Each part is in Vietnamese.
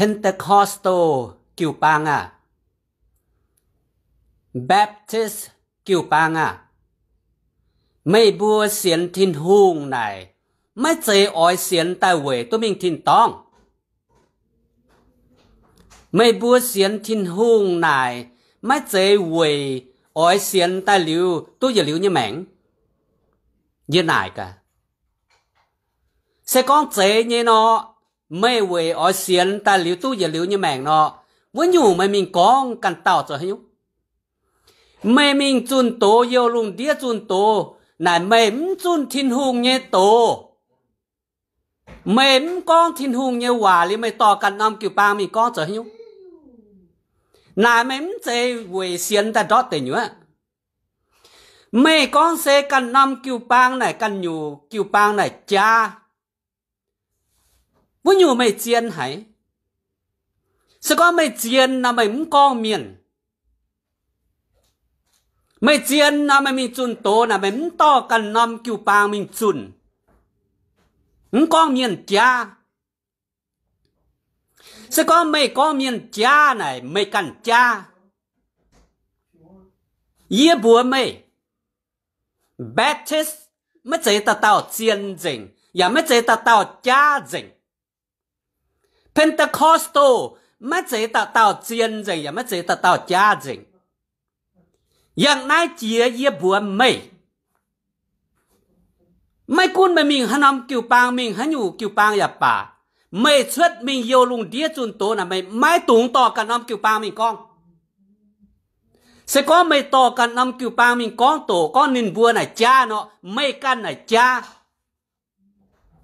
Pentecostal kiểu bang à Baptist kiểu bang à mấy bùa xiên thiên hùng này mấy chế ói xiên tại huệ, tôi mình thiên tông mấy bùa xiên thiên hùng này mấy chế huệ ói xiên tại liu tôi giờ liu như mảng như này cả sẽ con chế như nó mê về ở xiên ta liu tu giờ liu như mảng nọ vẫn nhủ mà mình có cần tạo cho hay mê mình chun tố yêu lùng đĩa chun tố là mềm chun thiên hùng nhé tố mềm con thiên hùng nhé hòa li mày tỏ cần năm kiểu ba mình có cho hay là mềm chế về xiên ta đó tiền nhá mê con sẽ cần năm kiểu bang này cần nhiều kiểu bang này cha vẫn nhiều mày chiến hay, sẽ có mày chiến là mày muốn con miền mày chiến là mày mình chun tố là mày muốn to cần nằm kiểu ba mình chun muốn con miền cha sẽ có mày có miền cha này mày cần cha ye bùa mày Baptist mới chế ta tạo chiến dình và dạ mới chế ta tạo cha dình Pentecostal mất chế tạo tạo chiến gì mất chỉ tạo đạo gia gì yang nai chia ye bua mei mai kun mà mình hắn nằm kiểu bang mình hắn nhủ kiểu bang ya bà mày xuất mình yêu lùng đĩa chun tố là mày mai tung to cả nằm kiểu bang mình con sẽ có mày tỏ cả nằm kiểu bang mình con tổ con nên bua này cha nó mày căn này cha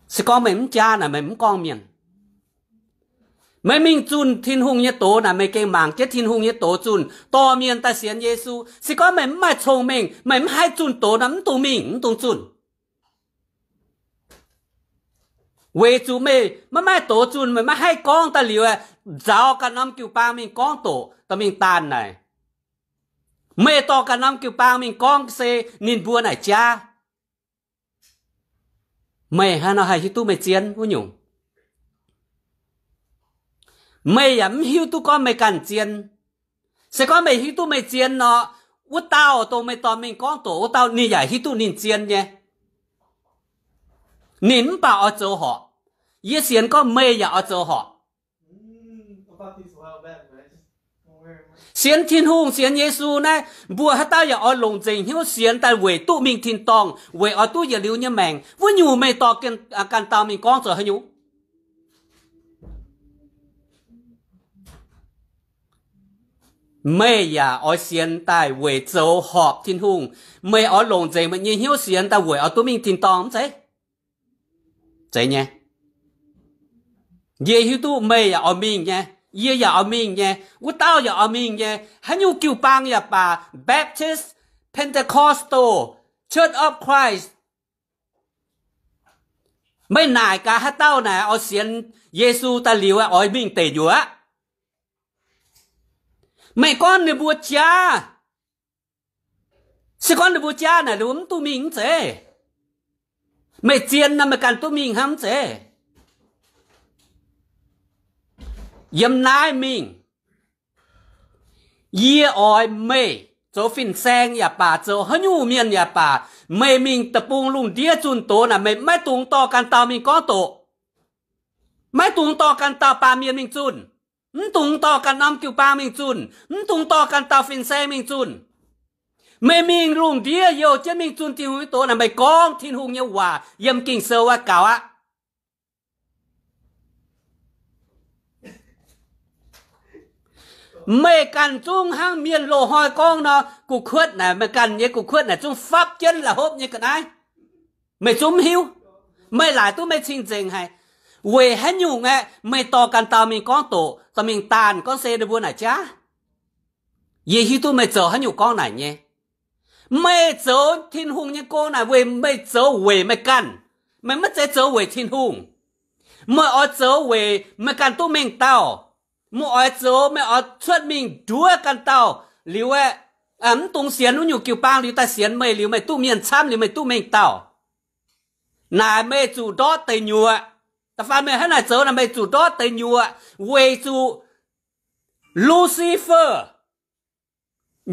sẽ có mày cha là mày con miệng ไม่มิ่งจุนทิ้นหุงเนี่ยโตนะไม่เก่งมังเจ็ดทิ้นหุงเนี่ยโตจุนต่อเมียนตาเสียนเยซูสิก็ไม่ไม่ชงเม่งไม่ไม่ให้จุนโตนะมันตูมิ่งตรงจุนเวจูไม่ไม่ไม่โตจุนไม่ไม่ให้กองตะเหลียวเจ้ากันน้ำกิวปางมิ่งกองโตตะมิ่งตานไหนไม่ต่อกันน้ำกิวปางมิ่งกองเซนินบัวไหนจ้าไม่ฮะเนาะให้ฮิตุไม่เจียนผู้หนุ่ม mày yếm hiu tu con mày cần chiến sẽ có mày hiu tu mày chiến nó u tao tôi mày tao mình con tổ u tao ni giải hiu tu nín chiến nhé nín bảo ở chỗ họ yết xiên có mày ya ở chỗ họ xiên thiên hùng xiên giê xu này bùa hát tao ya ở lồng dình hiu xiên tại về tu mình thiên tòng về ở tu ya liu nhé mèn với nhiều mày tao cần cần tao mình con tổ hả nhú mê ya ở hiện tại về châu họp thiên hùng mê ở lồng dây mà nhiều hiện xiên ta về ở tu minh thiên tông thế thế nha nhiều hiếu tu mê ya ở minh nha ye ya ở minh nha u tao ya ở minh nha hắn nhiều kiểu bang ya bà Baptist Pentecostal Church of Christ nài cả ở ở hiện, ไม่นายกาฮัตเต้านายเอาเสียนเยซูตะหลิวอ่ะอ้อยมิ่งเตะอยู่อ่ะม่ก้อนในบัวจ้าสก้อนในบัวจ้าน่ะลุมตุ้มิงเจไม่เจียนนะไม่การตุ้มิงห้ามเจยำนายมิงเยี่ยออยเม่โจฟินแซงอย่าป่าโจฮันยูเมียนอย่าป่าเม่มิงตะปูงลุงเดียจุนโตน่ะไม่ไม่ตุงต่อการตามิงก้อโตไม่ตุงต่อการตาปามีนมิงจุนนตุงต่อกันน้ำกิวปามิงจุนนตุงต่อกันตาฟินแซมิงจุนไม่มิงรุงเดียโยจะมิงจุนที่หุยตัวน่ะไม่กองทินหุงเยาว่าเยี่ยมกิ่งเซว่าเก่าอะไม่กันจุ้งห้างเมียนโลหอยกองเนาะกูขวดน่ะไม่กันเนี่ยกูขวดน่ะจุ้งฟับเจนละฮบเนี่ยกันไอ้ไม่จุ้มหิวไม่หลายตัวไม่ชิงเจงให้เวหันอยู่ไงไม่ต่อกันตามิงก้อนโตตามิงตานก้อนเซดบัวไหนจ้าเยฮิตุไม่เจอหันอยู่ก้อนไหนเนี่ยไม่เจอทิ้นหุงเนี่ยก้อนไหนเวไม่เจอเวไม่กันไม่ไม่เจอเจอเวทิ้นหุงเมื่ออเจอเวไม่กันตู้เมงเต้าเมื่ออเจอไม่อชวดมิงด้วยกันเต้าหรือว่าอ่ำตรงเสียนนู้นอยู่กี่ปางหรือแต่เสียนไม่หรือไม่ตู้เมียนช้ำหรือไม่ตู้เมงเต้านายไม่จู่ดอเตยัว ta pha mẹ hắn là chỗ là mày chủ đó tên nhua về chủ Lucifer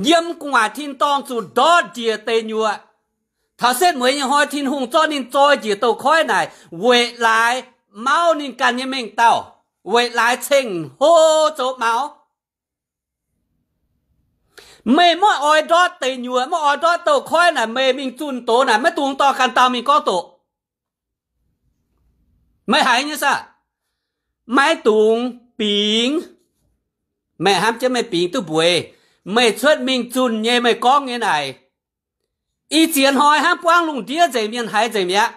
yếm quả thiên tông chủ đó địa tên nhua thà xét mấy những hoa thiên hùng cho nên cho chỉ tàu khói này về lại máu nên cần như mình tàu về lại chỉnh hô chỗ máu mê mỗi ai đó tên nhua mỗi ai đó tàu khói này mê mình chun tố này mấy tuồng to khăn tao mình có tổ mày hãy như sa, mày tùng bình mẹ ham chứ mày bình tôi bùi mày xuất mình chun nhé mày có nghe này ý kiến hỏi ham quang lùng đĩa dày miền hay dày miệng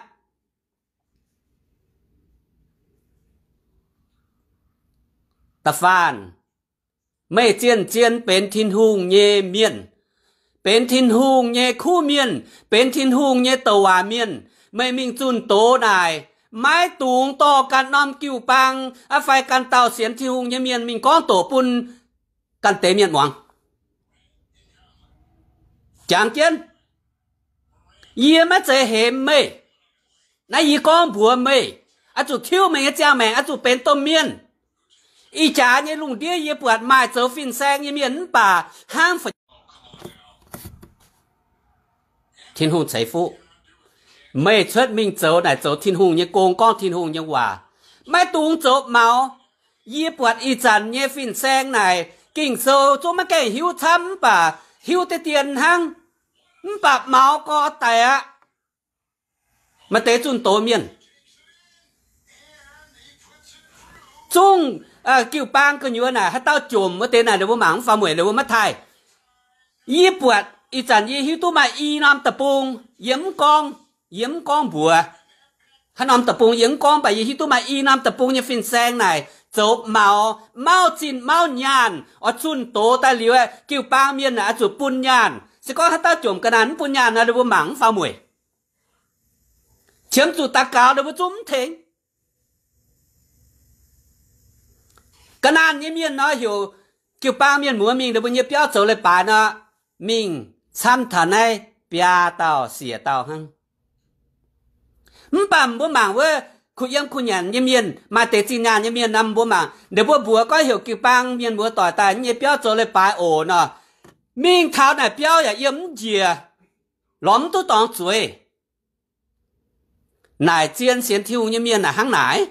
ta phan mày chiến chiến bên thiên hùng nhé miền bên thiên hùng nhé khu miền bên thiên hùng nhé tàu à miền mày mình chun tố này ไม้ตูงต่อกันนอมกิ่วปังอาไฟกันเต่าเสียนทิวงยเมียนมิงก้อนโตปุนกันเตเมียนหวังจางเจียนยี่ม่เจเหนไหมในยี่ก้อนผัวไหม่อาจุทิวไม่เจ้าแม่อาจุเป็นต้มเมียนอีจ๋าเยี่ยลุงเดียยี่ปวดมาเจอฟินแซงยี่เมียนป่าห้ามฝนทิ้งหุ่นใส่ฟู mê xuất mình chấu này chấu thiên hùng như công con thiên hùng như hòa mai tung chấu máu y bột y chăn như phìn sang này kinh sơ chỗ mà cái hiu thăm bà hiu tê tiền hăng bà máu có tẻ mà tế chun tố miên chung à kiểu bang cái như này hết tao chùm mà tế này đều mảng pha mười đều mất thai y bột y chăn như hiu tu mà y nam tập bung yếm con yếm con bùa hắn nằm tập bùng yếm con bảy, vì tôi mà y nằm tập bùng như phiên sang này dấu mao mao chín mao nhàn ở chun tố ta liu kêu ba miên là chụp bún nhàn sẽ có hát ta chụm cái nắn bún nhàn là được mảng phao mùi chiếm chủ ta cao được chúng thế cái nàn như miên nó hiểu kêu ba miên múa miên được bao nhiêu béo dấu lại bà nó miên, xăm thằng này bia tao xỉa tao hăng mba mbo ma we khu yam khu nhàn nhâm yên mà tế chi nhàn nhâm yên năm bố mà để bố bùa có hiểu kỳ bang miên bố tỏi tài nhẹ béo cho lên bài ổ nọ miên tháo này béo ya dạ, yếm gì lõm tu tòng chuối nải chiên xiên thiêu nhâm yên là hang nai,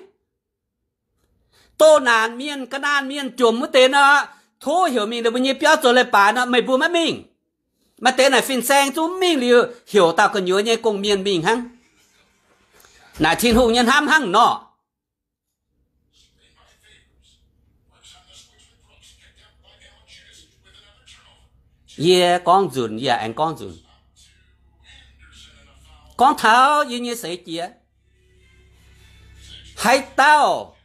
tô nàn miên cái nàn miên chùm mới tên nọ thôi hiểu mình được bao nhiêu béo cho lên bài nọ mày bùa mất mình mà tên này phim sang chú mình liu hiểu tao còn nhớ nhé công miên mình hăng nà thiên hữu nhân ham hăng nọ ye con dùn ye anh con dùn con tháo như như sẽ chia hãy tao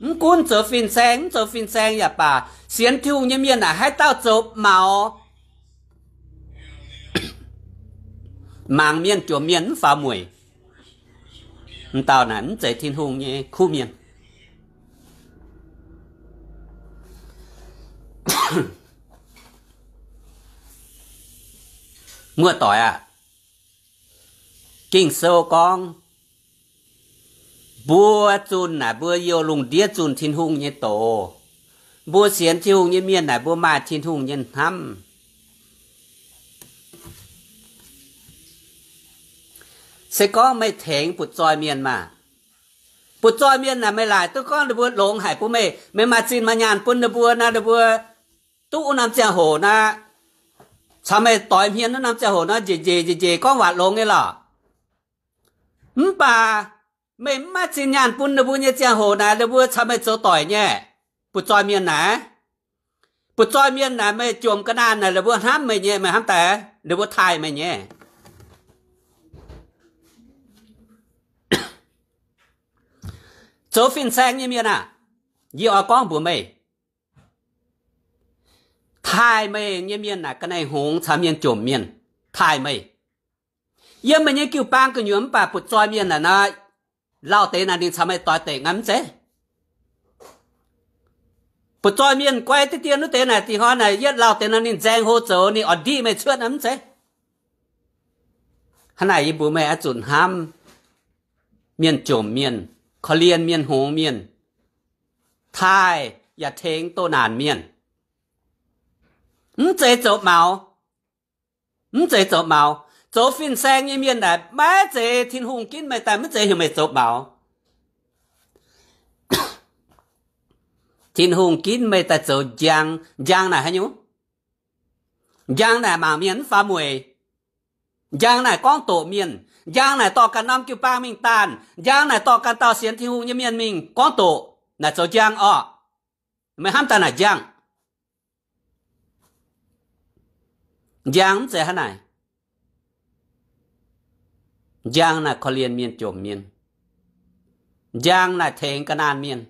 không quân trở phiền sáng trở phiền sáng ya bà xuyên thiêu như miên là hãy tao trở màu màng miên chùa miên phá mùi tao nắn chạy thiên hùng như khu miền mưa tỏi à kinh sâu con bùa chun nà bùa yêu lùng đĩa chun thiên hùng như tổ bùa xiến thiên hùng như miền nà bùa ma thiên hùng như thăm เสก็ไม่เถงปุดจอยเมียนมาปุดจอยเมียนน่ะไม่หลายตุวก้อนเดบัวหลงหายปุ้ไม่ไม่มาจีนมายานปุ้นเดบัวนะเะบัวตุ้อนาเจ้าโหนะทำไมต่อยเพียนน้ำเจ้าโหนะเจเจเจเจก็หวาดลงไงล่ะมป่าไม่มาจีนยานปุ้นรบัวเนี่ยเจ้าโหนะเะบัวทำไมจจต่อยเนี่ยปุดจอยเมียนนะปุดจอยเมียนนะไม่จมกระดานนะระบัวห้ามไม่เนี่ยไม่ห้ามแต่ระบัวทายไม่เนี่ย chỗ phiên sang như miền à nhiều ở con bùa mày thái mày như miền à cái này hùng tham miền chồm miền thái mày yên mình như kêu bang cái nhóm bà bụt choi miền là nó lao tế là đi tham mày tỏi tế ngắm chế bụt choi miền quay tới tiền nó tế này thì họ này yết lao tế là đi giang hô chỗ nên ở đi mày chưa ngắm chế hắn này bùa mày ở chuẩn ham miền chồm miền khó liên miên hồ miên thai và thính tô miên không chế chỗ màu không chế chỗ màu chỗ phiên sang như miên đại má chế thiên hùng kín mày ta mất chế hiểu mày chỗ màu thiên hùng kín mày ta chỗ giang giang này hay nhú giang này mà miên phá mùi giang này con tổ miên giang này to cả năm kêu ba mình tàn giang này to cả tao xiên thi hụ như miền mình có tổ là cho giang ọ mày ham ta là giang giang sẽ hả này giang là có liền miền trộm miền giang là thế cái nan miền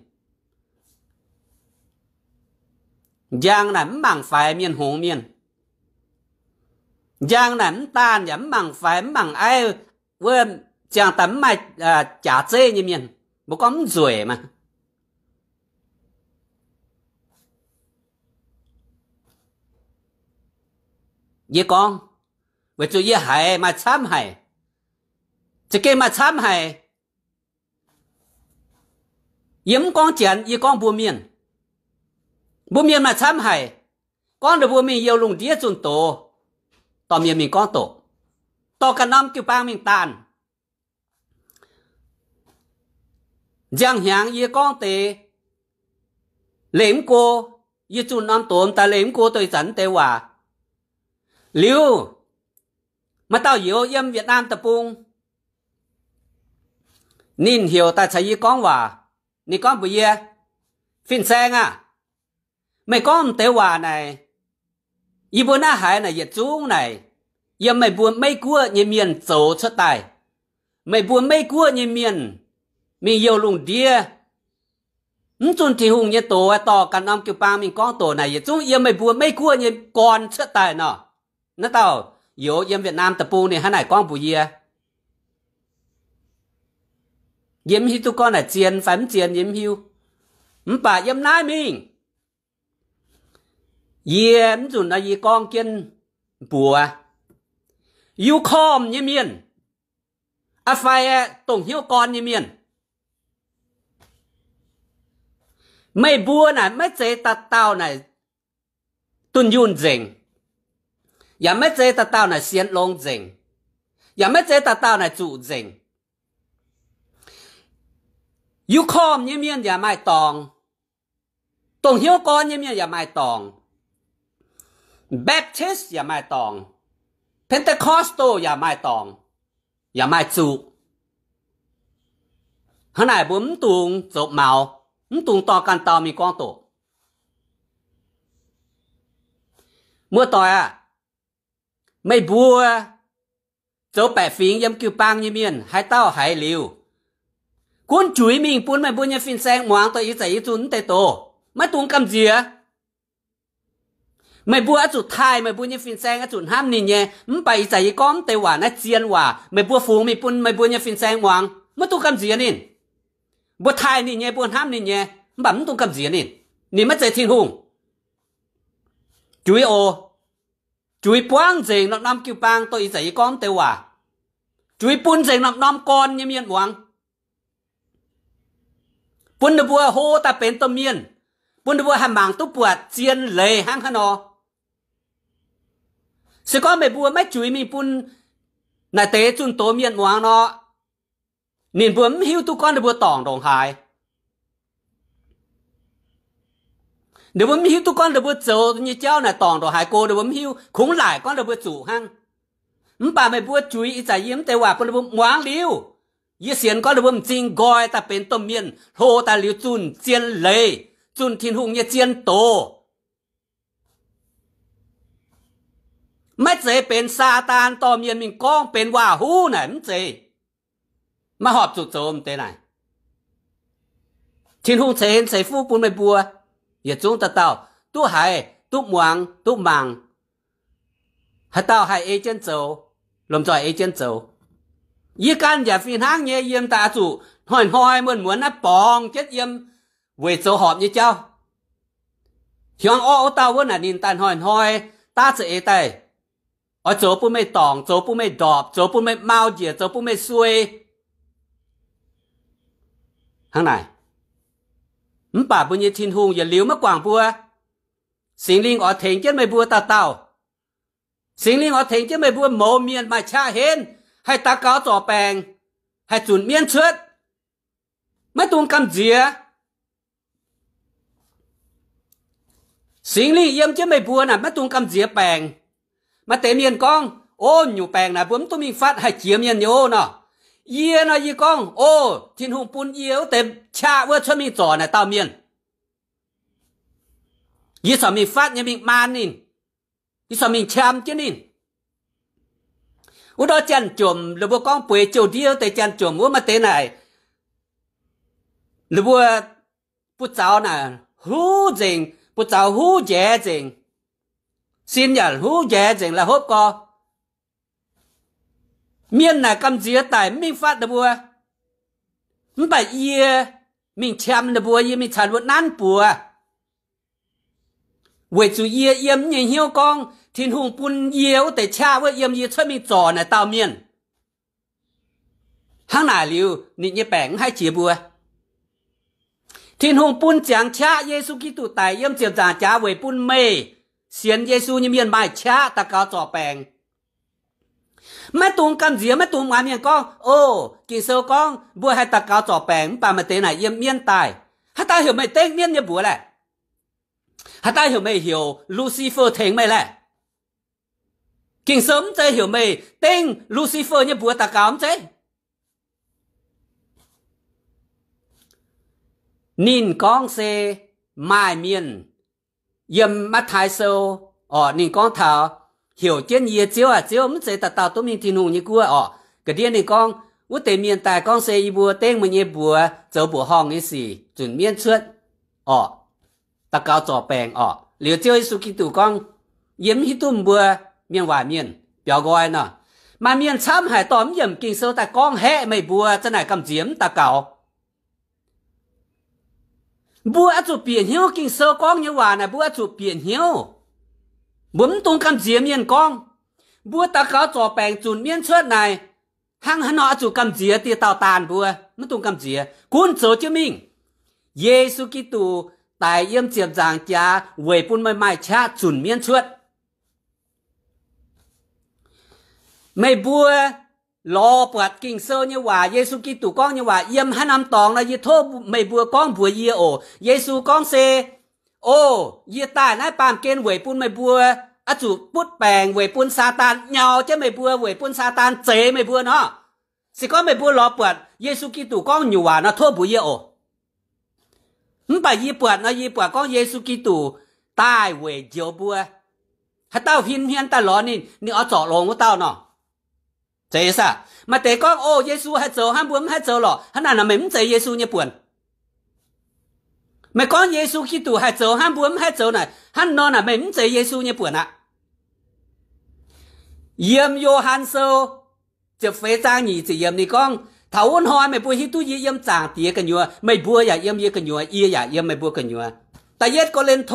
giang là mảng phải miền hồ miền giang là tan giảm bằng phải bằng ai 我讲，但买啊，家仔里面，不讲唔做嘛。你讲，我做一系，嘛惨唔系？个嘛惨差唔系？又唔讲贱，讲不明，不明嘛惨唔系？讲得不明，有龙的一种毒，到明明讲毒。to cả năm kiểu bang mình tàn giang hàng ye con tề lếm cô ye chu năm tổm ta lếm cô tôi dẫn tề hòa liu mà tao hiểu yếm Việt Nam tập trung nín hiểu ta chạy ye con hòa ni con bây giờ phiên sang à mày con tề hòa này y bữa na hải này ye chung này 也美不美国人民走出来，美不美国人民没有弄的。你总提红也多啊，多干那就帮民讲多呢，也总也美不美国人管出来呢。那到有人越南的不呢，还来讲不一。ยิ้มฮิตุก้อนน่ะเจียนฝันเจียนยิ้มฮิวมป่ายิ้มน้ามิงเยี่ยมจุนอายีกองเกียนปัวยูคอมยเมียนอาไฟตรงเฮียวกอนยเมียน ไม่บัวน่ะไม่เจตัเต้าน่ะตุนยุนเจงอย่าไม่เจตัเต้าน่ะเสียนลงเจงอย่าไม่เจตัเต้าน่ะจู่เจงยูคอมยเมียนอย่าไม่ตองตรงเฮียวกอนยเมียนอย่าไม่ตอง แบปทิสอย่าไม่ตอง Pentecostal อย่าไม่ตอง อย่าไม่จูขนาดบุ้มตุงจบเมาบุ้มตุงต่อกันตอมีกองตกเมื่อต่อยอ่ะไม่บัวเจ้าแปะฟิงยำกิวปังยำเมียนหายเต้าหายลิวคุณจุ๋ยมิงปุ้นไม่บุญยำฟินแซงหมวงต่ออีใส่อีจุนเตโตไม่ตุงกำเจียไม่บัวจุดไทยไม่บัวยี่ฟินแซงจุดห้ามนี่เนี่ยมันไปใจก้อมแต่ว่านะเจียนว่าไม่บัวฟูไม่ปุ่นไม่บัวยี่ฟินแซงวังมันตุกำเสียนี่บัวไทยนี่เนี่ยบัวห้ามนี่เนี่ยบั่มตุกำเสียนี่นี่มันใจทิ้งหุ่งจุยโอ จุยป้วงเจงน้ำน้ำกิวปางตัวใจก้อมแต่ว่าจุยปุ่นเจงน้ำน้ำก้อนยี่เมียนวังปุ่นบัวโฮตาเป็นตัวเมียน ปุ่นบัวหามางตุปวดเจียนเลยห้างขนอสก็ไม่บัวไม่จุยมีปุ่นนายเตจุนโตเมียนวางเนาะนี่บัวหิวตุกคอนเดี๋ยวบัวตองตรงหายเดี๋ยวบมวหิวตุกคอนเดี๋ยวบัวเจอนี่เจ้าน่ยตองตรงหายโกเดี๋ยวบมวหิวคงหลายก้อนเดี๋ยวบัวจู่หั่งมันป่าไม่บัวจุยอีจ่ายยิ้มแต่ว่าปุ่นเดี๋ยวบัววางเลี้ยวยี่เสียนก้อนเดี๋ยวบัวจริงกอยแต่เป็นต้มเมียนโทแต่เลี้ยวจุนเจียนเลยจุนทินหุงยี่เจียนโตไม่เจเป็นซาตานตอมเย็นมิงก้องเป็นว่าหูไหนมันเจมาหอบจุดโจมเตไหนทิ้งหงเจนใส่ฟูปูนไม่บัวอย่าจงตะเต่าตู้หายตู้หมวงตู้มังหาเต่าหายเอเจนโจลมจอยเอเจนโจยี่กันอย่าฟีนห้างเยี่ยเยี่ยมตาจุหอยหอยเหมือนเหมือนนับปองเจ็ดเยี่ยมเวทโจหอบยี่เจ้าเฮียงอ้อเต่าวันน่ะนินตันหอยหอยตาเสเอไต ở ờ, chỗ bố mẹ tòng chỗ bố mẹ đọp chỗ bố mẹ mau dìa chỗ bố mẹ xuôi hàng này ừm bà thiên hùng giờ liếu mất quảng bùa sinh linh ở thỉnh chết mày bùa ta tao sinh linh ở thỉnh chết mày bùa mồ miền mà cha hên hay ta cáo tỏ bèn hay chuẩn miên chuất mấy tuôn cầm dìa sinh linh yếm chết mày bùa nè mấy tuôn cầm dìa bèn mà tế miền con ô nhu bèn là vốn tôi mình phát hay chiếm miền nhô nọ yê nó gì con ô thiên hùng bún yếu tế cha vừa cho mình trò này tao miền yê sợ mình phát như mình man nín yê sợ mình chăm chứ nín u đó chân chùm là bố con bùi chiều điêu tế chân chùm u mà tế này là bố bố cháu nè hú dình bố cháu hú dễ dình xin nhận hữu dễ chính là hốp co miên là cầm chía tại mình phát được bùa mình phải yê mình chăm được bùa yê mình chăn vật nan bùa vì chủ yê yếm nhìn hiệu công, thiên hùng bún yếu để cha với yếm yê chơi mình trò này tao miên hàng nà liu nị nhẹ bẻng hay chĩa bùa thiên hùng bún chẳng cha yê su kỳ tụ tại yếm chiếm giả cha với bún mê xiên Giêsu như miền bài cha ta có trò bèn mấy tuồng cầm dĩa mấy tuồng ngoài miền con ô kỳ sâu con bữa hay ta có trò bèn bà mà tế này yếm miên tài hả ta hiểu mày tên miên như bữa này hả ta hiểu mày hiểu Lucifer thánh mày này kinh sớm thế hiểu mày tên Lucifer như bữa ta có thế nín con xe mai miền yếm mắt thái sâu ờ nên con thảo hiểu chuyện gì chiếu à chiếu mất sẽ tạt tàu tôi mình thiên hùng như cua ờ cái con, con con, miền miền miền, miền miền cái gì chuẩn ta ta biểu mà kinh điên này con 我对面大江西一部对门一部走不好的事，准面出哦，大家做病哦。刘教授基督讲，盐迄顿部面外面表怪呢，满面惨害到盐经受大江黑每部真系咁尖大高。bua chu biển hiếu kinh sơ con như hòa này bua chu biển hiếu bấm tung cầm dìa miên con bua ta có trò bèn chùn miên suốt này hang hắn họ chủ cầm dìa thì tào tàn bua mất tung cầm dìa cuốn số chứ mình Giêsu Kitô tại yếm chiếm giảng cha về bun mai mai cha chùn miên suốt mày bua ลอปวดกิ่งเซอเนี่ยว่าเยซูกิตุก้องเนี่ยว่าเยี่ยมห้นำตองนะยีโทไม่บัวก้องบัวเยโอเยซูก้องเซโอเยียตานาปามเกณฑ์เวยปุนไม่บัวอจุปุดแปงเวยปุนซาตานเหยาจะไม่บัวเวยปุนซาตานเจไม่บัวเนาะ สิก้องไม่บัวลอปวดเยซูกิตุก้องอยู่ว่านะโทบัวเยโอมันไปยีปวดนะยีปวดก้องเยซูกิตุใต้เวยเจียวบัวให้เต้าหินเฮียนตลอดนี่นี่เอาเจาะลงว่าเต้าเนาะ这啥？嘛得讲哦，耶稣还走，还不还走了，还哪能没唔走耶稣日本？没讲耶稣基督还走，还不还走呢？还哪能没唔走耶稣日本啊？yếm yo han sâu จะเฟจ้างนี่จะเยี่ยมนี่ก้องถ้าอ้นหอยไม่บัวฮิตุยี่เยี่ยมจางเตียกันยัวไม่บัวอย่าเยี่ยมเยี่ยกันยัวเอียอย่าเยี่ยมไม่บัวกันยัวแต่เย็ดก็เล่นโท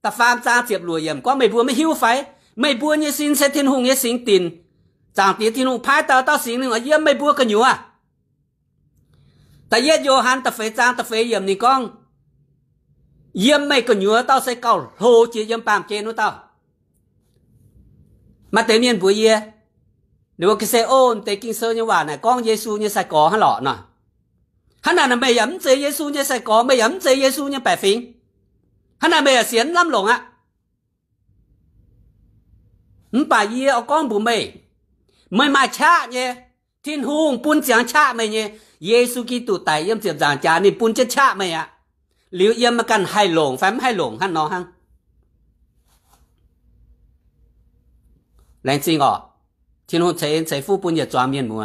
แต่ฟาร์มจางเจียบรวยเยี่ยมก็ไม่บัวไม่หิ้วไฟไม่บัวเนี่ยสินเซตินหงเนี่ยสิงติน长爹天龙拍到到行灵啊，也没波个牛啊。ta ye yo han ta fe trang ta fe ni con yem mai ko nyua tao sẽ cao ho chi yem pam che nu tao mà tế niên buổi ye nếu cái xe ôn tế kinh sơ như vậy này con Giêsu như sai có hả lọ nè hắn là mày yếm chế Giêsu như sai có mày yếm chế Giêsu như bảy phím hắn là mày là xiến lắm lồng á bà ye ở con bù mày ไม่มาชาเนี่ยทิ้งหูปุ่นเสียงชาไม่เนี่ยเยซูกิตุตายยิ่งเสียบจางจานี่ปุ่นจะชาไม่อะหรือยิ่งมากันให้หลงแฟมให้หลงฮั่นน้องฮั่งแรงจริงอ๋อทิ้งหุงใช้ใชฟูปุ่นจะจามเมียมัว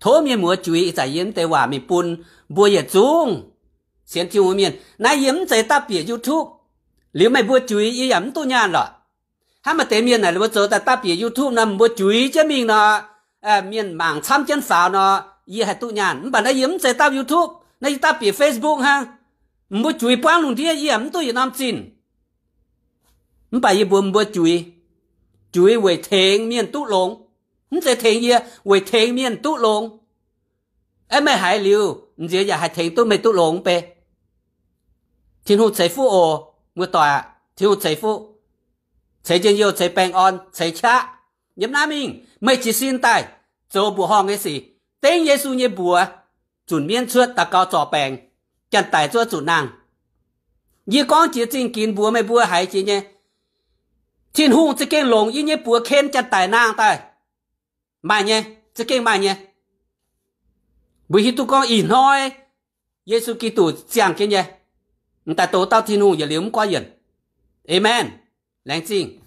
โทเมียนมัวจุยใจเยี่ยมแต่ว่ามีปุ่นบัวอย่าจุ้งเสียงทิ้วเมียนนายเยี่ยมใจตาเปียยูทูบหรือไม่บัวจุยยิ่งตุ้ยานหรอ他们对面呢，如果走在大别 YouTube 呢，我注意这面呢，呃，面忙参见法呢，也还多年，你把那也唔在大 YouTube，那一大别 Facebook 哈，我注意帮弄啲也唔多越南进，你把一部我注意，注意为听面都聋，你在听也为听面都聋，哎，没还留，你这也还听都没都聋呗，天后财富哦，我带天后财富。chế chân yêu chế bèn on chế cha nhầm nam mình mấy chỉ xin tài cho bù hong cái gì tên giê xu như bùa chuẩn miên chuột ta cao trò bèn chân tài cho chủ nàng như con chỉ chân kín bùa mấy bùa hay chỉ nhé thiên hùng chỉ kênh lồng như như bùa khen chân tài năng tài mà nhé chỉ kênh mà nhé bởi khi tụ con ỉ nói giê xu kỳ tụ chẳng kia nhé người ta tố tao thiên hùng giờ liếm qua dần amen 南静，